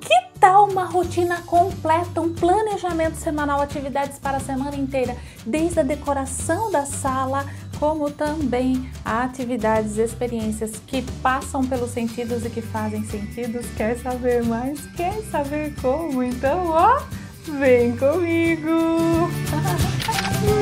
Que tal uma rotina completa, um planejamento semanal, atividades para a semana inteira, desde a decoração da sala, como também atividades, experiências que passam pelos sentidos e que fazem sentidos? Quer saber mais? Quer saber como? Então, ó, vem comigo!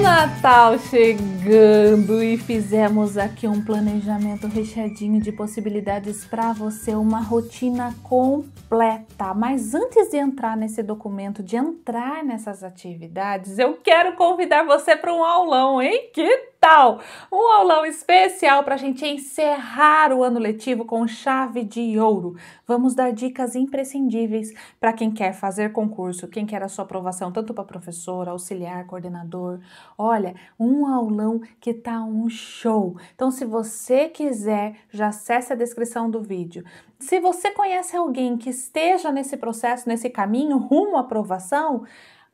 Natal chegando e fizemos aqui um planejamento recheadinho de possibilidades para você, uma rotina completa. Mas antes de entrar nesse documento, de entrar nessas atividades, eu quero convidar você para um aulão, hein? Que tal? Um aulão especial para a gente encerrar o ano letivo com chave de ouro. Vamos dar dicas imprescindíveis para quem quer fazer concurso, quem quer a sua aprovação, tanto para professor, auxiliar, coordenador. Olha, um aulão que tá um show. Então, se você quiser, já acesse a descrição do vídeo. Se você conhece alguém que esteja nesse processo, nesse caminho rumo à aprovação,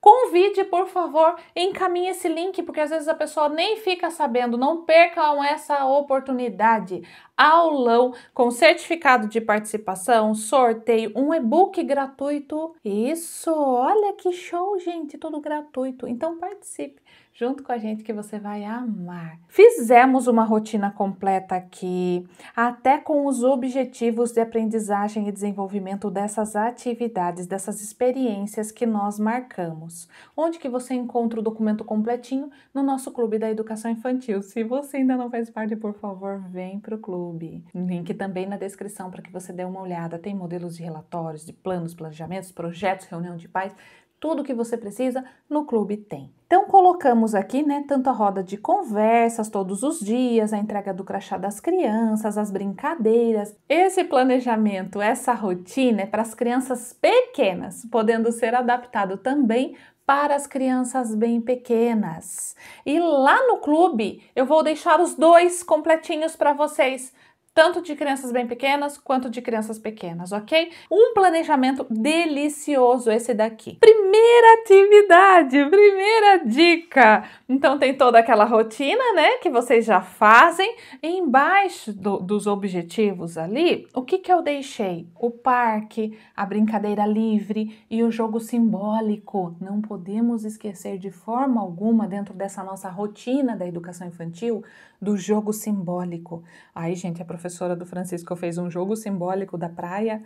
Convide, por favor, encaminhe esse link, porque às vezes a pessoa nem fica sabendo. Não percam essa oportunidade. Aulão com certificado de participação, sorteio, um e-book gratuito. Isso, olha que show, gente, tudo gratuito. Então participe junto com a gente que você vai amar. Fizemos uma rotina completa aqui, até com os objetivos de aprendizagem e desenvolvimento dessas atividades, dessas experiências que nós marcamos. Onde que você encontra o documento completinho? No nosso clube da educação infantil. Se você ainda não faz parte, por favor, vem para o clube. Link também na descrição para que você dê uma olhada. Tem modelos de relatórios, de planos, planejamentos, projetos, reunião de pais. Tudo que você precisa no clube tem. Então colocamos aqui, né, tanto a roda de conversas todos os dias, a entrega do crachá das crianças, as brincadeiras. Esse planejamento, essa rotina é para as crianças pequenas, podendo ser adaptado também para as crianças bem pequenas. E lá no clube eu vou deixar os dois completinhos para vocês tanto de crianças bem pequenas quanto de crianças pequenas, ok? Um planejamento delicioso esse daqui. Primeiro primeira atividade, primeira dica. Então tem toda aquela rotina, né, que vocês já fazem. E embaixo do, dos objetivos ali, o que que eu deixei? O parque, a brincadeira livre e o jogo simbólico. Não podemos esquecer de forma alguma dentro dessa nossa rotina da educação infantil do jogo simbólico. Ai, gente, a professora do Francisco fez um jogo simbólico da praia.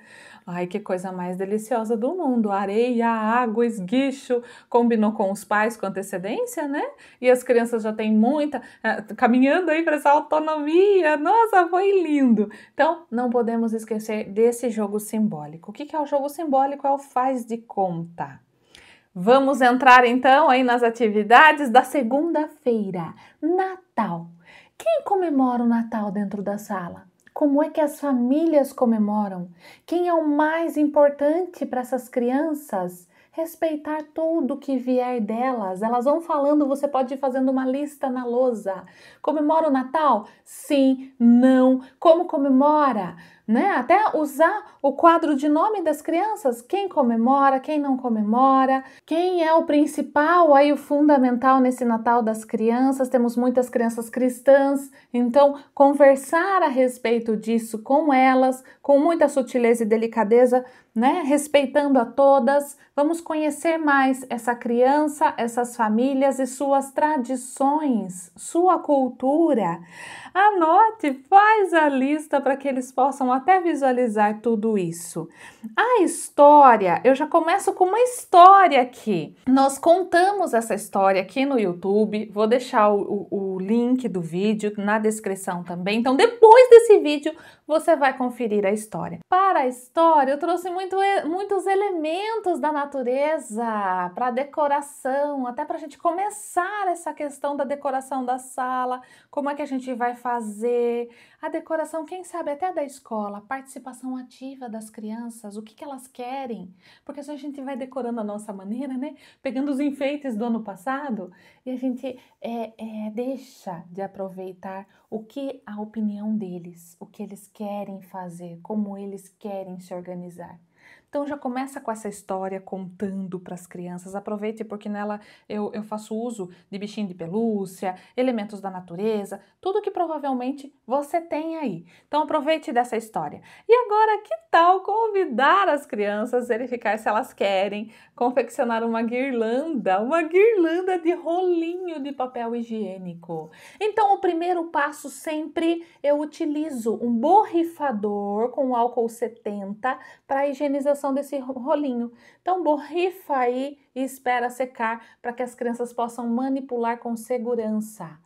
Ai, que coisa mais deliciosa do mundo! Areia, água, esguicho. Combinou com os pais com antecedência, né? E as crianças já têm muita. Eh, caminhando aí para essa autonomia. Nossa, foi lindo! Então, não podemos esquecer desse jogo simbólico. O que é o jogo simbólico? É o faz de conta. Vamos entrar então aí nas atividades da segunda-feira, Natal. Quem comemora o Natal dentro da sala? Como é que as famílias comemoram? Quem é o mais importante para essas crianças? Respeitar tudo que vier delas. Elas vão falando, você pode ir fazendo uma lista na lousa. Comemora o Natal? Sim, não. Como comemora? né? Até usar o quadro de nome das crianças, quem comemora, quem não comemora, quem é o principal, aí o fundamental nesse Natal das crianças. Temos muitas crianças cristãs, então conversar a respeito disso com elas, com muita sutileza e delicadeza, né? Respeitando a todas, vamos conhecer mais essa criança, essas famílias e suas tradições, sua cultura. Anote, faz a lista para que eles possam até visualizar tudo isso. A história, eu já começo com uma história aqui. Nós contamos essa história aqui no YouTube, vou deixar o, o, o link do vídeo na descrição também. Então, depois desse vídeo, você vai conferir a história. Para a história, eu trouxe muito, muitos elementos da natureza para decoração, até para a gente começar essa questão da decoração da sala, como é que a gente vai fazer, a decoração, quem sabe até da escola, a participação ativa das crianças, o que, que elas querem, porque a gente vai decorando a nossa maneira, né? Pegando os enfeites do ano passado e a gente é, é, deixa de aproveitar o que a opinião deles, o que eles querem fazer, como eles querem se organizar. Então já começa com essa história contando para as crianças. Aproveite porque nela eu, eu faço uso de bichinho de pelúcia, elementos da natureza, tudo que provavelmente você tem aí. Então aproveite dessa história. E agora, que tal convidar as crianças a verificar se elas querem confeccionar uma guirlanda, uma guirlanda de rolinho de papel higiênico? Então o primeiro passo sempre eu utilizo um borrifador com álcool 70 para higienização aplicação desse rolinho. Então, borrifa aí e espera secar para que as crianças possam manipular com segurança.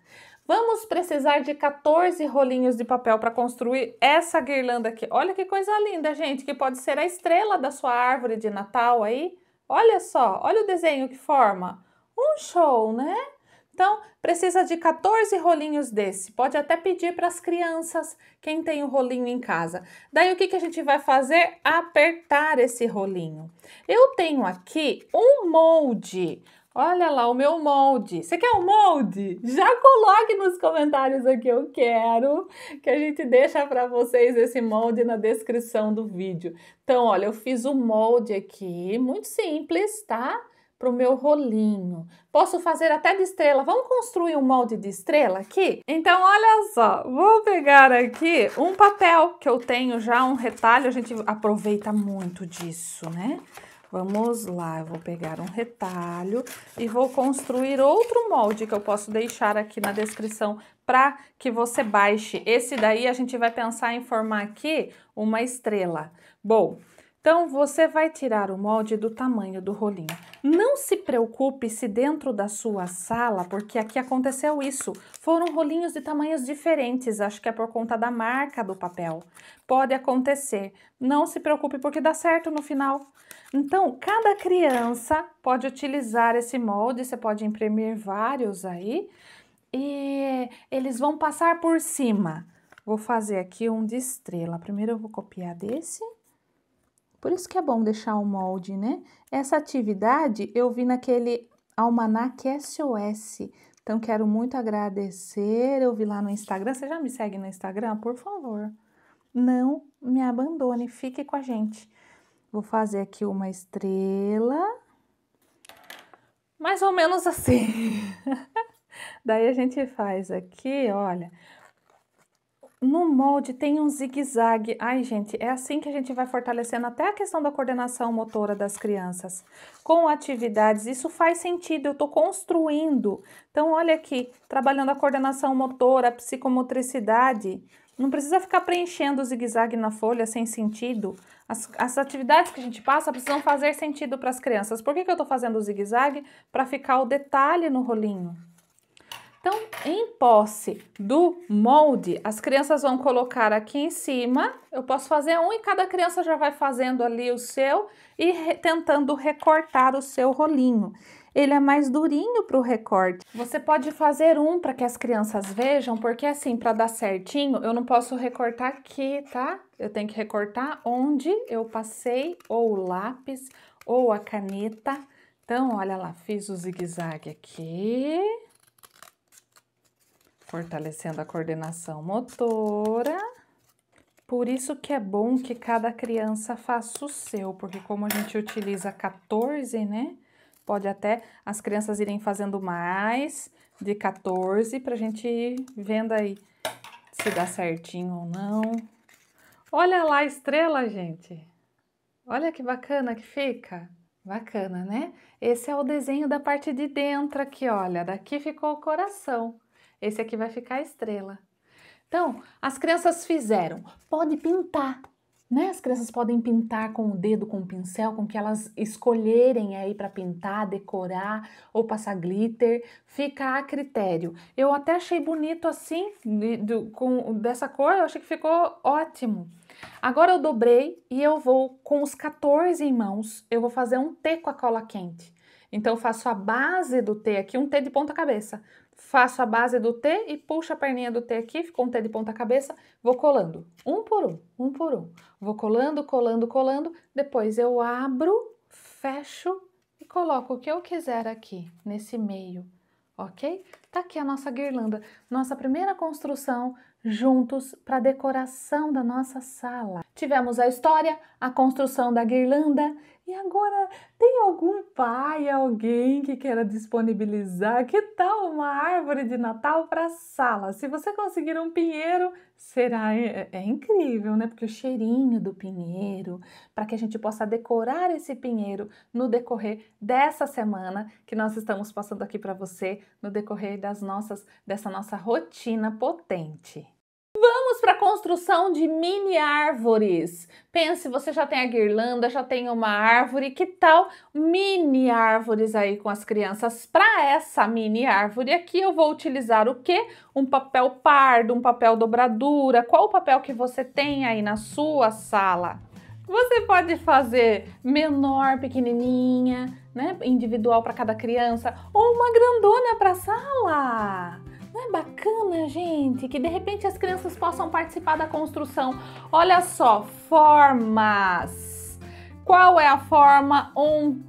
Vamos precisar de 14 rolinhos de papel para construir essa guirlanda aqui. Olha que coisa linda, gente, que pode ser a estrela da sua árvore de Natal aí. Olha só, olha o desenho que forma. Um show, né? Então, precisa de 14 rolinhos desse. Pode até pedir para as crianças, quem tem o um rolinho em casa. Daí, o que, que a gente vai fazer? Apertar esse rolinho. Eu tenho aqui um molde. Olha lá o meu molde. Você quer um molde? Já coloque nos comentários aqui, eu quero, que a gente deixa para vocês esse molde na descrição do vídeo. Então, olha, eu fiz o um molde aqui, muito simples, tá? Tá? para o meu rolinho. Posso fazer até de estrela. Vamos construir um molde de estrela aqui? Então, olha só, vou pegar aqui um papel que eu tenho já, um retalho, a gente aproveita muito disso, né? Vamos lá, eu vou pegar um retalho e vou construir outro molde que eu posso deixar aqui na descrição para que você baixe. Esse daí a gente vai pensar em formar aqui uma estrela. Bom, então, você vai tirar o molde do tamanho do rolinho. Não se preocupe se dentro da sua sala, porque aqui aconteceu isso, foram rolinhos de tamanhos diferentes, acho que é por conta da marca do papel. Pode acontecer. Não se preocupe porque dá certo no final. Então, cada criança pode utilizar esse molde, você pode imprimir vários aí, e eles vão passar por cima. Vou fazer aqui um de estrela. Primeiro eu vou copiar desse. Por isso que é bom deixar o molde, né? Essa atividade eu vi naquele almanac SOS. Então, quero muito agradecer. Eu vi lá no Instagram. Você já me segue no Instagram? Por favor, não me abandone. Fique com a gente. Vou fazer aqui uma estrela. Mais ou menos assim. Daí a gente faz aqui, olha no molde tem um zigue-zague. Ai, gente, é assim que a gente vai fortalecendo até a questão da coordenação motora das crianças. Com atividades, isso faz sentido, eu estou construindo. Então, olha aqui, trabalhando a coordenação motora, a psicomotricidade. Não precisa ficar preenchendo o zigue-zague na folha sem sentido. As, as, atividades que a gente passa precisam fazer sentido para as crianças. Por que, que eu estou fazendo o zigue-zague? Para ficar o detalhe no rolinho. Então, em posse do molde, as crianças vão colocar aqui em cima. Eu posso fazer um e cada criança já vai fazendo ali o seu e re tentando recortar o seu rolinho. Ele é mais durinho para o recorte. Você pode fazer um para que as crianças vejam, porque assim, para dar certinho, eu não posso recortar aqui, tá? Eu tenho que recortar onde eu passei ou o lápis ou a caneta. Então, olha lá, fiz o zigue-zague aqui fortalecendo a coordenação motora. Por isso que é bom que cada criança faça o seu, porque como a gente utiliza 14, né? Pode até as crianças irem fazendo mais de 14 para a gente ir vendo aí se dá certinho ou não. Olha lá a estrela, gente. Olha que bacana que fica. Bacana, né? Esse é o desenho da parte de dentro aqui, olha. Daqui ficou o coração. Esse aqui vai ficar estrela. Então, as crianças fizeram. Pode pintar, né? As crianças podem pintar com o dedo, com o pincel, com o que elas escolherem aí para pintar, decorar ou passar glitter, fica a critério. Eu até achei bonito assim, com, dessa cor, eu achei que ficou ótimo. Agora eu dobrei e eu vou, com os 14 em mãos, eu vou fazer um T com a cola quente. Então, eu faço a base do T aqui, um T de ponta cabeça faço a base do T e puxo a perninha do T aqui, ficou um T de ponta cabeça, vou colando, um por um, um por um. Vou colando, colando, colando, depois eu abro, fecho e coloco o que eu quiser aqui, nesse meio, ok? Tá aqui a nossa guirlanda, nossa primeira construção juntos para decoração da nossa sala. Tivemos a história, a construção da guirlanda e agora, tem algum pai, alguém que queira disponibilizar? Que tal uma árvore de Natal para a sala? Se você conseguir um pinheiro, será é, é incrível, né? Porque o cheirinho do pinheiro, para que a gente possa decorar esse pinheiro no decorrer dessa semana que nós estamos passando aqui para você, no decorrer das nossas dessa nossa rotina potente para a construção de mini árvores. Pense, você já tem a guirlanda, já tem uma árvore, que tal mini árvores aí com as crianças? Para essa mini árvore aqui, eu vou utilizar o que? Um papel pardo, um papel dobradura. Qual o papel que você tem aí na sua sala? Você pode fazer menor, pequenininha, né, individual para cada criança, ou uma grandona para a sala. Não é bacana, gente? Que de repente as crianças possam participar da construção. Olha só, formas. Qual é a forma? Um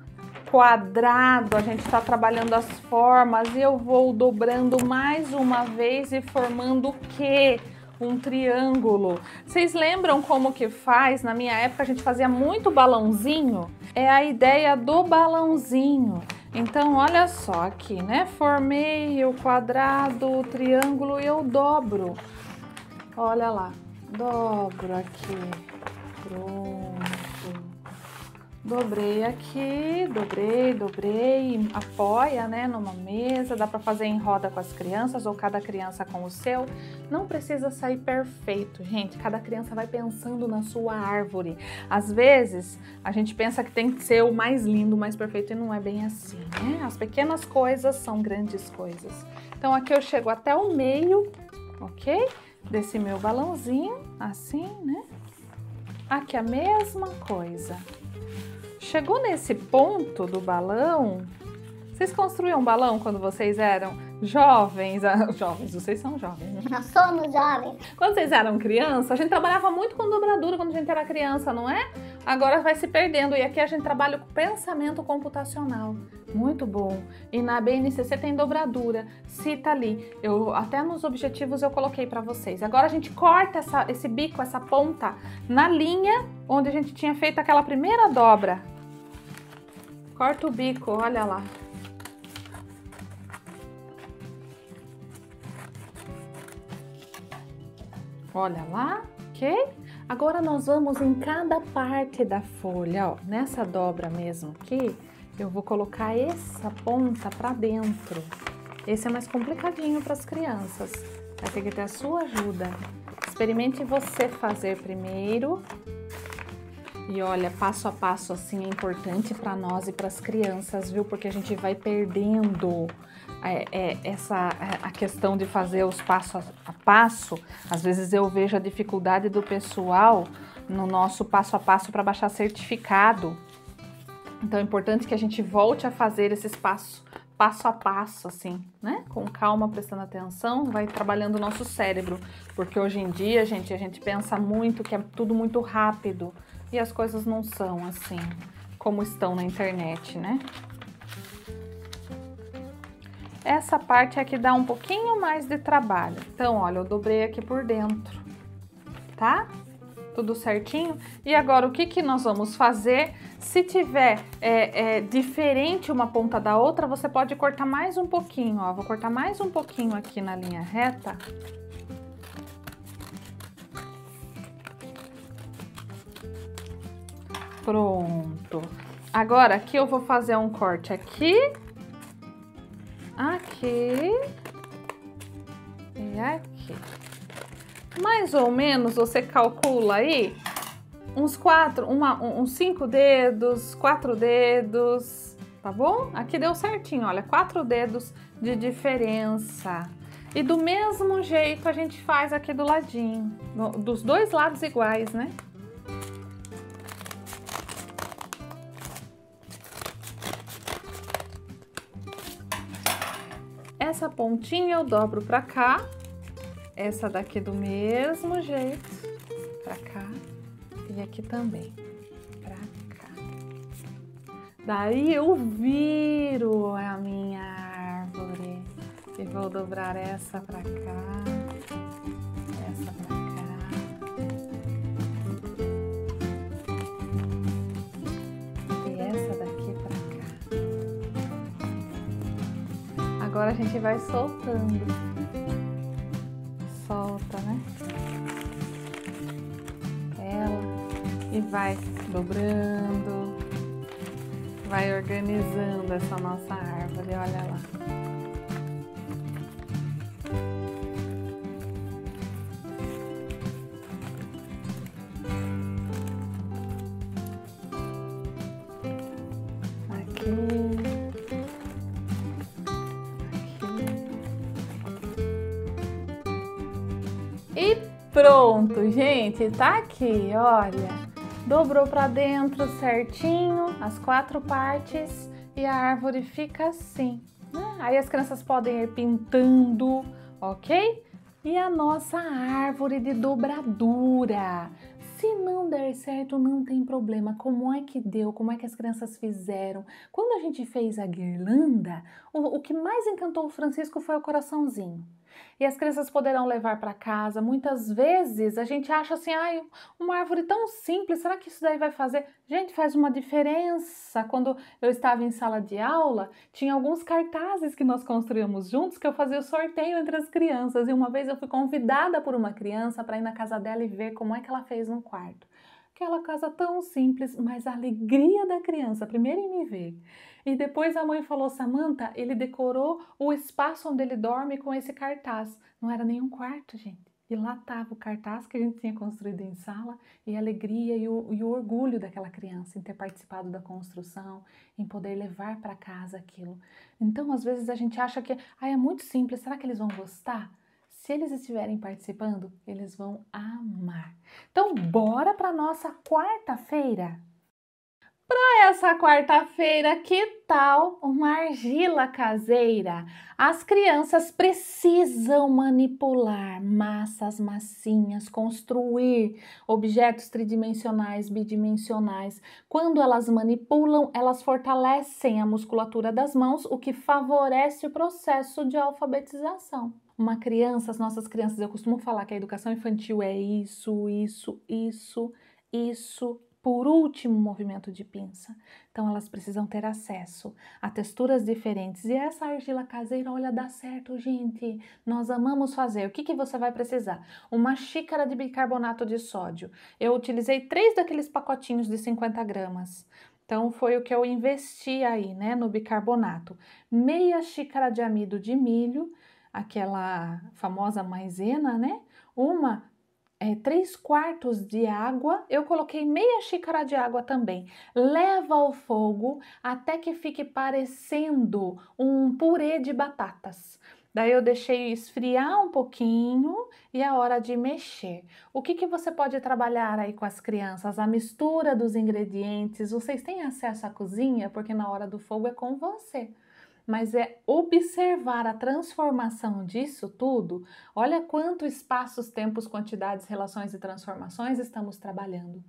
quadrado. A gente está trabalhando as formas e eu vou dobrando mais uma vez e formando o quê? um triângulo. Vocês lembram como que faz? Na minha época a gente fazia muito balãozinho. É a ideia do balãozinho. Então, olha só aqui, né? Formei o quadrado, o triângulo e eu dobro. Olha lá, dobro aqui. Pronto. Dobrei aqui, dobrei, dobrei, apoia, né, numa mesa, dá para fazer em roda com as crianças ou cada criança com o seu. Não precisa sair perfeito, gente. Cada criança vai pensando na sua árvore. Às vezes, a gente pensa que tem que ser o mais lindo, o mais perfeito e não é bem assim, né? As pequenas coisas são grandes coisas. Então aqui eu chego até o meio, OK? Desse meu balãozinho, assim, né? Aqui a mesma coisa. Chegou nesse ponto do balão. Vocês construíam um balão quando vocês eram jovens? Ah, jovens, vocês são jovens. Né? Nós somos jovens. Quando vocês eram criança, a gente trabalhava muito com dobradura quando a gente era criança, não é? Agora vai se perdendo. E aqui a gente trabalha com pensamento computacional. Muito bom. E na BNCC tem dobradura. Cita ali. Eu até nos objetivos eu coloquei para vocês. Agora a gente corta essa, esse bico, essa ponta na linha onde a gente tinha feito aquela primeira dobra Corta o bico, olha lá. Olha lá, ok? Agora nós vamos em cada parte da folha, ó, nessa dobra mesmo aqui, eu vou colocar essa ponta para dentro. Esse é mais complicadinho para as crianças, vai ter que ter a sua ajuda. Experimente você fazer primeiro e olha, passo a passo assim é importante para nós e para as crianças, viu? Porque a gente vai perdendo é, é, essa é, a questão de fazer os passo a passo. Às vezes eu vejo a dificuldade do pessoal no nosso passo a passo para baixar certificado. Então é importante que a gente volte a fazer esse espaço passo a passo, assim, né? Com calma, prestando atenção, vai trabalhando o nosso cérebro. Porque hoje em dia, gente, a gente pensa muito que é tudo muito rápido e as coisas não são assim como estão na internet, né? Essa parte é que dá um pouquinho mais de trabalho. Então, olha, eu dobrei aqui por dentro, tá? Tudo certinho. E agora, o que, que nós vamos fazer? Se tiver é, é, diferente uma ponta da outra, você pode cortar mais um pouquinho, ó. Vou cortar mais um pouquinho aqui na linha reta Pronto. Agora aqui eu vou fazer um corte aqui. Aqui. E aqui. Mais ou menos você calcula aí uns quatro, uma, uns cinco dedos, quatro dedos, tá bom? Aqui deu certinho, olha, quatro dedos de diferença. E do mesmo jeito a gente faz aqui do ladinho, dos dois lados iguais, né? pontinha eu dobro pra cá, essa daqui é do mesmo jeito, pra cá e aqui também, pra cá. Daí eu viro a minha árvore e vou dobrar essa pra cá, essa pra cá. Agora a gente vai soltando. Solta, né? Ela. E vai dobrando. Vai organizando essa nossa árvore. Olha lá. que tá aqui, olha. Dobrou para dentro certinho as quatro partes e a árvore fica assim. Né? Aí as crianças podem ir pintando, ok? E a nossa árvore de dobradura. Se não der certo, não tem problema. Como é que deu? Como é que as crianças fizeram? Quando a gente fez a guirlanda, o, o que mais encantou o Francisco foi o coraçãozinho e as crianças poderão levar para casa. Muitas vezes a gente acha assim, ai, uma árvore tão simples, será que isso daí vai fazer? Gente, faz uma diferença. Quando eu estava em sala de aula, tinha alguns cartazes que nós construímos juntos que eu fazia o sorteio entre as crianças. E uma vez eu fui convidada por uma criança para ir na casa dela e ver como é que ela fez no quarto. Aquela casa tão simples, mas a alegria da criança, primeiro em me ver e depois a mãe falou: Samantha, ele decorou o espaço onde ele dorme com esse cartaz. Não era nenhum quarto, gente. E lá estava o cartaz que a gente tinha construído em sala e a alegria e o, e o orgulho daquela criança em ter participado da construção, em poder levar para casa aquilo. Então, às vezes a gente acha que ah, é muito simples, será que eles vão gostar? Se eles estiverem participando, eles vão amar. Então, bora para nossa quarta-feira. Para essa quarta-feira, que tal uma argila caseira? As crianças precisam manipular massas, massinhas, construir objetos tridimensionais, bidimensionais. Quando elas manipulam, elas fortalecem a musculatura das mãos, o que favorece o processo de alfabetização uma criança, as nossas crianças, eu costumo falar que a educação infantil é isso, isso, isso, isso, por último movimento de pinça. Então elas precisam ter acesso a texturas diferentes. E essa argila caseira, olha, dá certo, gente. Nós amamos fazer. O que, que você vai precisar? Uma xícara de bicarbonato de sódio. Eu utilizei três daqueles pacotinhos de 50 gramas. Então foi o que eu investi aí, né, no bicarbonato. Meia xícara de amido de milho, aquela famosa maisena, né? Uma é, 3 quartos de água, eu coloquei meia xícara de água também. Leva ao fogo até que fique parecendo um purê de batatas. Daí eu deixei esfriar um pouquinho e é hora de mexer. O que, que você pode trabalhar aí com as crianças? A mistura dos ingredientes. Vocês têm acesso à cozinha? Porque na hora do fogo é com você mas é observar a transformação disso tudo. Olha quanto espaços, tempos, quantidades, relações e transformações estamos trabalhando.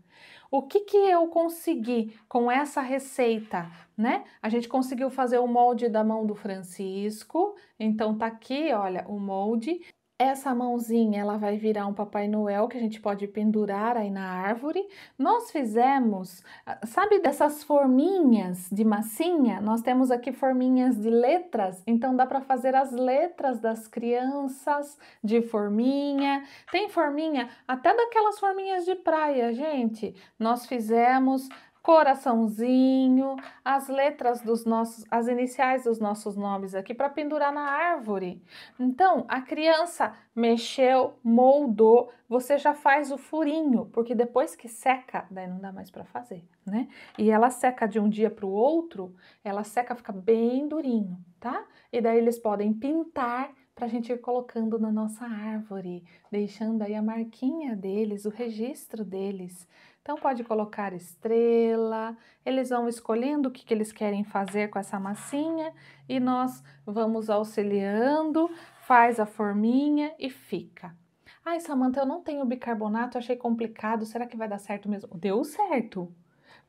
O que que eu consegui com essa receita, né? A gente conseguiu fazer o molde da mão do Francisco, então tá aqui, olha, o molde. Essa mãozinha ela vai virar um Papai Noel que a gente pode pendurar aí na árvore. Nós fizemos, ah, sabe dessas forminhas de massinha? Nós temos aqui forminhas de letras, então dá para fazer as letras das crianças de forminha. Tem forminha até daquelas forminhas de praia, gente. Nós fizemos coraçãozinho, as letras dos nossos, as iniciais dos nossos nomes aqui para pendurar na árvore. Então, a criança mexeu, moldou, você já faz o furinho, porque depois que seca, daí não dá mais para fazer, né? E ela seca de um dia para o outro, ela seca, fica bem durinho, tá? E daí eles podem pintar para a gente ir colocando na nossa árvore, deixando aí a marquinha deles, o registro deles, então pode colocar estrela, eles vão escolhendo o que, que eles querem fazer com essa massinha e nós vamos auxiliando, faz a forminha e fica. Ai, Samanta, eu não tenho bicarbonato, achei complicado, será que vai dar certo mesmo? Deu certo!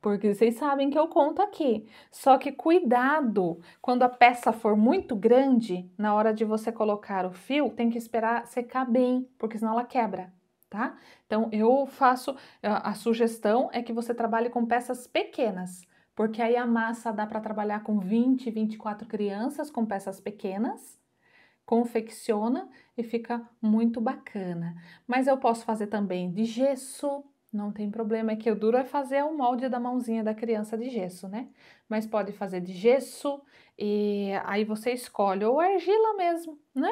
porque vocês sabem que eu conto aqui. Só que cuidado, quando a peça for muito grande, na hora de você colocar o fio, tem que esperar secar bem, porque senão ela quebra tá? Então eu faço ah, a, sugestão é que você trabalhe com peças pequenas, porque aí a massa dá para trabalhar com 20, 24 crianças com peças pequenas. Confecciona e fica muito bacana. Mas eu posso fazer também de gesso, não tem problema, é que o duro é fazer o molde da mãozinha da criança de gesso, né? Mas pode fazer de gesso e aí você escolhe ou argila mesmo, né?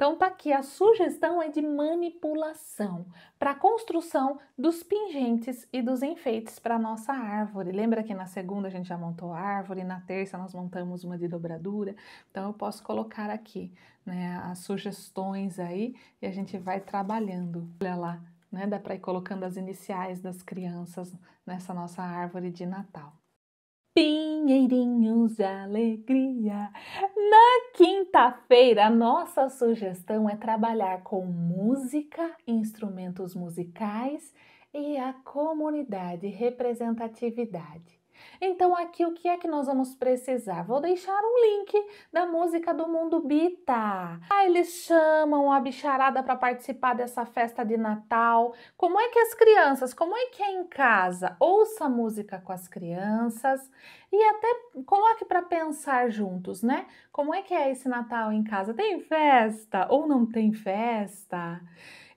Então tá aqui a sugestão é de manipulação para a construção dos pingentes e dos enfeites para nossa árvore. Lembra que na segunda a gente já montou a árvore, na terça nós montamos uma de dobradura. Então eu posso colocar aqui, né, as sugestões aí e a gente vai trabalhando. Olha lá, né, dá para ir colocando as iniciais das crianças nessa nossa árvore de Natal. Pinheirinhos Alegria. Na quinta-feira, nossa sugestão é trabalhar com música, instrumentos musicais e a comunidade representatividade. Então, aqui o que é que nós vamos precisar? Vou deixar um link da música do Mundo Bita. Ah, eles chamam a bicharada para participar dessa festa de Natal. Como é que as crianças, como é que é em casa? Ouça música com as crianças e até coloque para pensar juntos, né? Como é que é esse Natal em casa? Tem festa ou não tem festa?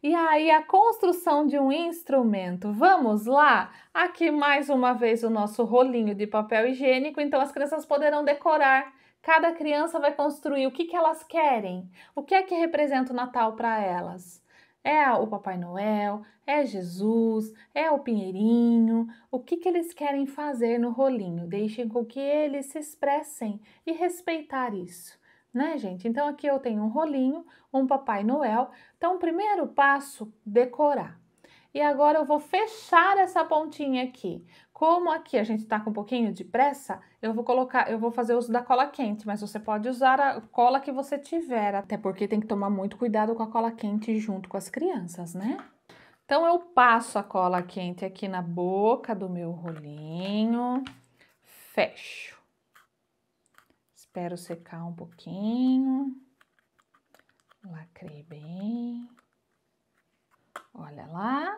E aí a construção de um instrumento. Vamos lá? Aqui mais uma vez o nosso rolinho de papel higiênico, então as crianças poderão decorar. Cada criança vai construir o que, que elas querem, o que é que representa o Natal para elas. É o Papai Noel, é Jesus, é o Pinheirinho. O que, que eles querem fazer no rolinho? Deixem com que eles se expressem e respeitar isso né, gente? Então aqui eu tenho um rolinho, um Papai Noel. Então, primeiro passo, decorar. E agora eu vou fechar essa pontinha aqui. Como aqui a gente tá com um pouquinho de pressa, eu vou colocar, eu vou fazer uso da cola quente, mas você pode usar a cola que você tiver, até porque tem que tomar muito cuidado com a cola quente junto com as crianças, né? Então eu passo a cola quente aqui na boca do meu rolinho, fecho. Espero secar um pouquinho. Lacrei bem. Olha lá.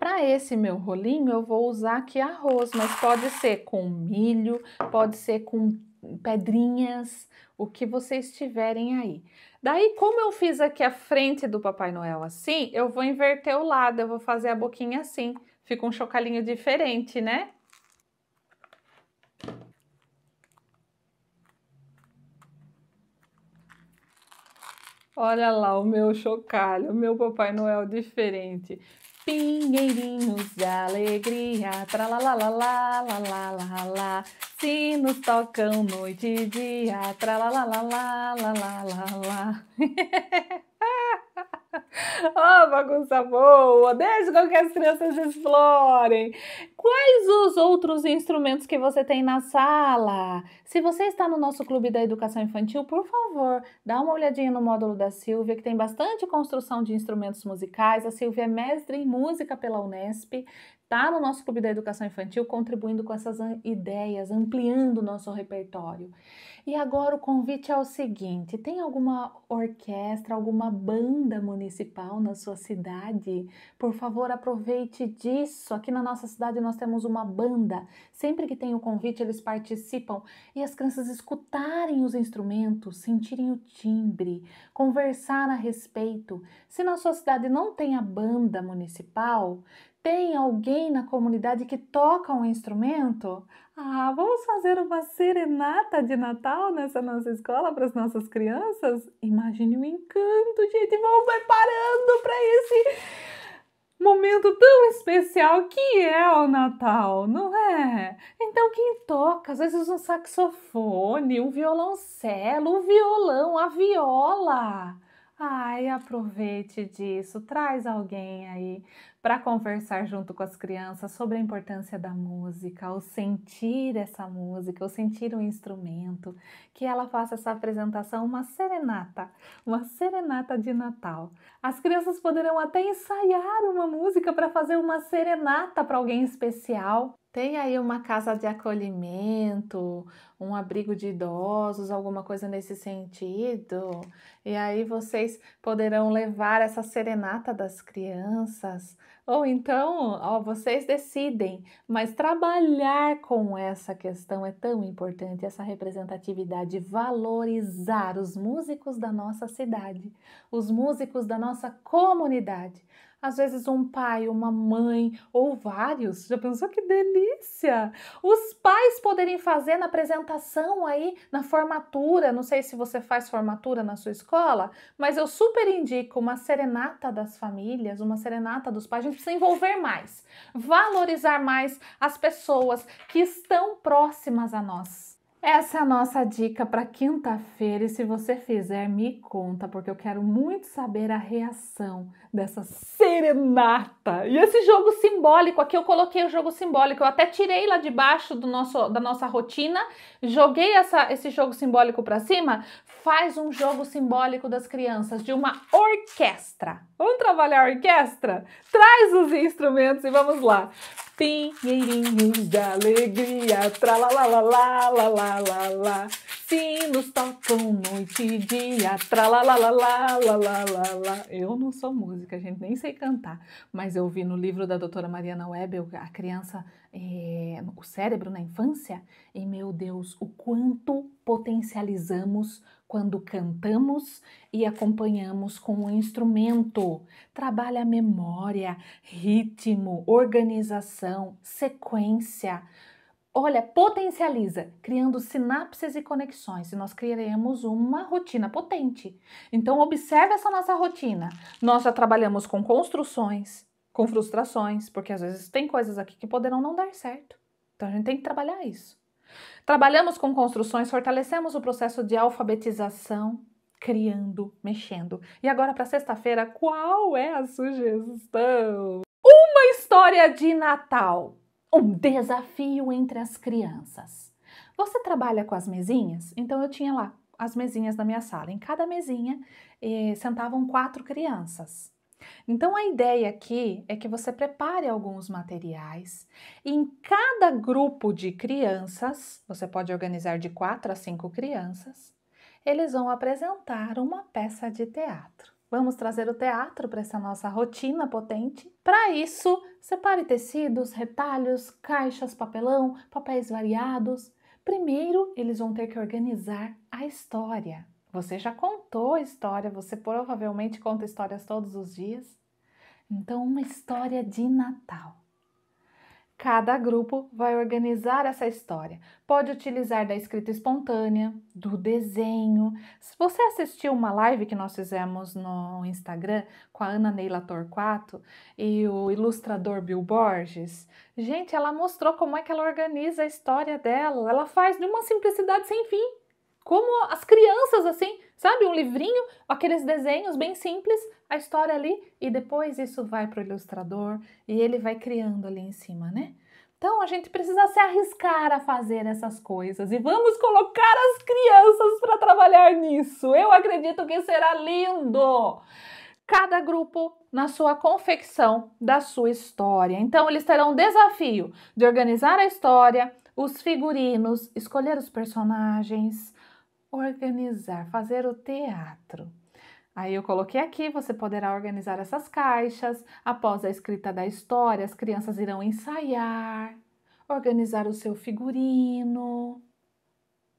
Para esse meu rolinho, eu vou usar aqui arroz, mas pode ser com milho, pode ser com pedrinhas, o que vocês tiverem aí. Daí, como eu fiz aqui a frente do Papai Noel assim, eu vou inverter o lado, eu vou fazer a boquinha assim. Fica um chocalhinho diferente, né? Olha lá o meu chocalho, o meu Papai Noel diferente. Pingueirinhos de alegria, tralalalalalalalala, sinos tocam noite e dia, tralalalalalalalala. Oh, bagunça boa! Desde que as crianças explorem. Quais os outros instrumentos que você tem na sala? Se você está no nosso clube da educação infantil, por favor, dá uma olhadinha no módulo da Silvia, que tem bastante construção de instrumentos musicais. A Silvia é mestre em música pela Unesp, está no nosso Clube da Educação Infantil contribuindo com essas ideias, ampliando o nosso repertório. E agora o convite é o seguinte: tem alguma orquestra, alguma banda municipal na sua cidade? Por favor, aproveite disso. Aqui na nossa cidade nós temos uma banda. Sempre que tem o convite, eles participam e as crianças escutarem os instrumentos, sentirem o timbre, conversar a respeito. Se na sua cidade não tem a banda municipal, tem alguém na comunidade que toca um instrumento? Ah, vamos fazer uma serenata de Natal nessa nossa escola para as nossas crianças? Imagine o encanto, gente! Vão preparando para esse momento tão especial que é o Natal, não é? Então quem toca, às vezes um saxofone, um violoncelo, um violão, a viola. Ai, aproveite disso, traz alguém aí para conversar junto com as crianças sobre a importância da música, ou sentir essa música, ou sentir um instrumento, que ela faça essa apresentação, uma serenata, uma serenata de Natal. As crianças poderão até ensaiar uma música para fazer uma serenata para alguém especial. Tem aí uma casa de acolhimento, um abrigo de idosos, alguma coisa nesse sentido. E aí vocês poderão levar essa serenata das crianças. Ou então, ó, vocês decidem, mas trabalhar com essa questão é tão importante, essa representatividade, valorizar os músicos da nossa cidade, os músicos da nossa comunidade às vezes um pai, uma mãe ou vários. Já pensou que delícia? Os pais poderem fazer na apresentação orientação aí na formatura. Não sei se você faz formatura na sua escola, mas eu super indico uma serenata das famílias, uma serenata dos pais. A gente precisa envolver mais, valorizar mais as pessoas que estão próximas a nós. Essa é a nossa dica para quinta-feira e se você fizer, me conta, porque eu quero muito saber a reação dessa serenata. E esse jogo simbólico, aqui eu coloquei o jogo simbólico, eu até tirei lá de baixo do nosso, da nossa rotina, joguei essa, esse jogo simbólico para cima, faz um jogo simbólico das crianças, de uma orquestra. Vamos trabalhar a orquestra? Traz os instrumentos e vamos lá. Pinheirinhos de alegria, tra lá lá lá lá lá lá lá Sinos tocam noite e dia, tra Eu não sou música, gente, nem sei cantar, mas eu vi no livro da doutora Mariana Webel, a criança, é, o cérebro na infância, e meu Deus, o quanto potencializamos quando cantamos e acompanhamos com um instrumento. Trabalha memória, ritmo, organização, sequência. Olha, potencializa, criando sinapses e conexões, e nós criaremos uma rotina potente. Então, observe essa nossa rotina. Nós já trabalhamos com construções, com frustrações, porque às vezes tem coisas aqui que poderão não dar certo. Então, a gente tem que trabalhar isso. Trabalhamos com construções, fortalecemos o processo de alfabetização, criando, mexendo. E agora para sexta-feira, qual é a sugestão? Uma história de Natal, um desafio entre as crianças. Você trabalha com as mesinhas? Então eu tinha lá as mesinhas na minha sala. Em cada mesinha eh, sentavam quatro crianças. Então a ideia aqui é que você prepare alguns materiais e em cada grupo de crianças, você pode organizar de quatro a cinco crianças, eles vão apresentar uma peça de teatro. Vamos trazer o teatro para essa nossa rotina potente? Para isso, separe tecidos, retalhos, caixas, papelão, papéis variados. Primeiro, eles vão ter que organizar a história. Você já contou a história, você provavelmente conta histórias todos os dias. Então, uma história de Natal. Cada grupo vai organizar essa história. Pode utilizar da escrita espontânea, do desenho. Se você assistiu uma live que nós fizemos no Instagram com a Ana Neila Torquato e o ilustrador Bill Borges, gente, ela mostrou como é que ela organiza a história dela. Ela faz de uma simplicidade sem fim como as crianças, assim, sabe? Um livrinho, aqueles desenhos bem simples, a história ali, e depois isso vai para o ilustrador e ele vai criando ali em cima, né? Então a gente precisa se arriscar a fazer essas coisas e vamos colocar as crianças para trabalhar nisso. Eu acredito que será lindo! cada grupo na sua confecção da sua história. Então, eles terão o desafio de organizar a história, os figurinos, escolher os personagens, organizar, fazer o teatro. Aí eu coloquei aqui, você poderá organizar essas caixas. Após a escrita da história, as crianças irão ensaiar, organizar o seu figurino.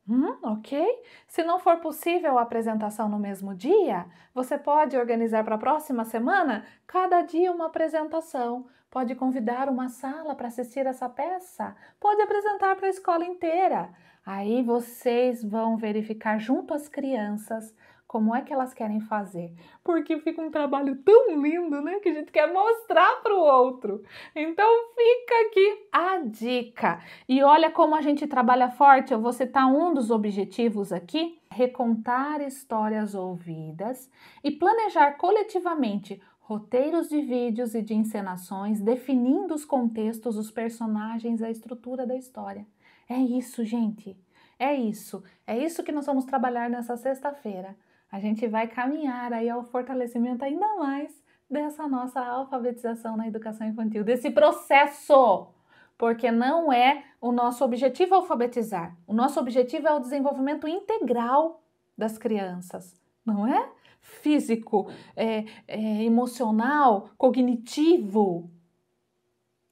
Hum, ok? Se não for possível a apresentação no mesmo dia, você pode organizar para a próxima semana cada dia uma apresentação pode convidar uma sala para assistir essa peça, pode apresentar para a escola inteira. Aí vocês vão verificar junto às crianças como é que elas querem fazer, porque fica um trabalho tão lindo, né, que a gente quer mostrar para o outro. Então fica aqui a dica. E olha como a gente trabalha forte, eu vou citar um dos objetivos aqui, recontar histórias ouvidas e planejar coletivamente roteiros de vídeos e de encenações, definindo os contextos, os personagens, a estrutura da história. É isso, gente. É isso. É isso que nós vamos trabalhar nessa sexta-feira. A gente vai caminhar aí ao fortalecimento ainda mais dessa nossa alfabetização na educação infantil, desse processo. Porque não é o nosso objetivo alfabetizar. O nosso objetivo é o desenvolvimento integral das crianças, não é? físico, é, é, emocional, cognitivo.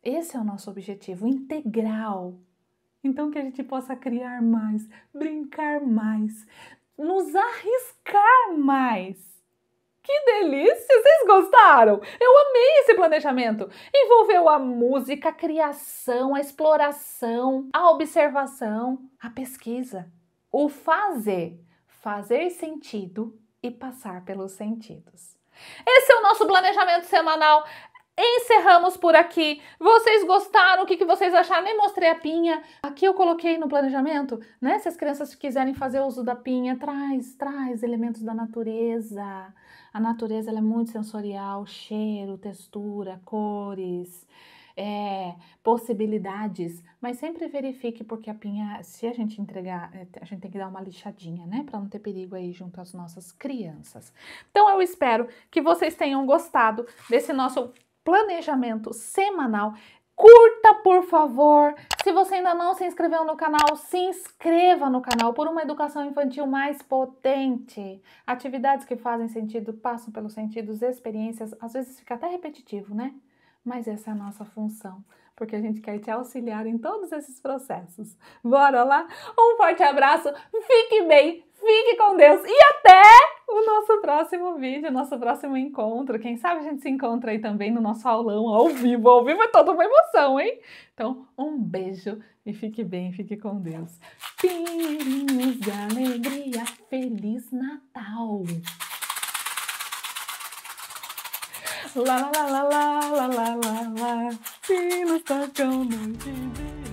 Esse é o nosso objetivo integral. Então, que a gente possa criar mais, brincar mais, nos arriscar mais. Que delícia! Vocês gostaram? Eu amei esse planejamento! Envolveu a música, a criação, a exploração, a observação, a pesquisa. O fazer, fazer sentido e passar pelos sentidos. Esse é o nosso planejamento semanal. Encerramos por aqui. Vocês gostaram? O que, vocês acharam? Nem mostrei a pinha. Aqui eu coloquei no planejamento, né? Se as crianças quiserem fazer uso da pinha, traz, traz elementos da natureza. A natureza é muito sensorial, cheiro, textura, cores é, possibilidades, mas sempre verifique, porque a pinha, se a gente entregar, eh, a gente tem que dar uma lixadinha, né? Para não ter perigo aí junto às nossas crianças. Então eu espero que vocês tenham gostado desse nosso planejamento semanal. Curta, por favor. Se você ainda não se inscreveu no canal, se inscreva no canal por uma educação infantil mais potente. Atividades que fazem sentido, passam pelos sentidos, experiências. Às vezes fica até repetitivo, né? Mas essa é a nossa função, porque a gente quer te auxiliar em todos esses processos. Bora lá? Um forte abraço, fique bem, fique com Deus e até o nosso próximo vídeo, nosso próximo encontro. Quem sabe a gente se encontra aí também no nosso aulão ao vivo. Ao vivo é toda uma emoção, hein? Então, um beijo e fique bem, fique com Deus. Pinheirinhos de alegria, Feliz Natal! La la la la la la la la la. See, let's start going.